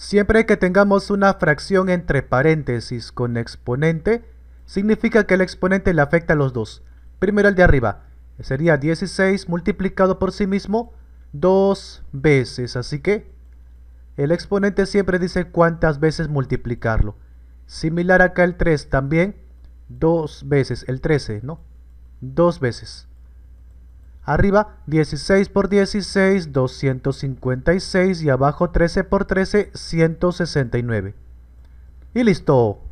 Siempre que tengamos una fracción entre paréntesis con exponente, significa que el exponente le afecta a los dos. Primero el de arriba, sería 16 multiplicado por sí mismo dos veces, así que el exponente siempre dice cuántas veces multiplicarlo. Similar acá el 3 también, dos veces, el 13, ¿no? Dos veces. Arriba 16 por 16, 256 y abajo 13 por 13, 169. Y listo.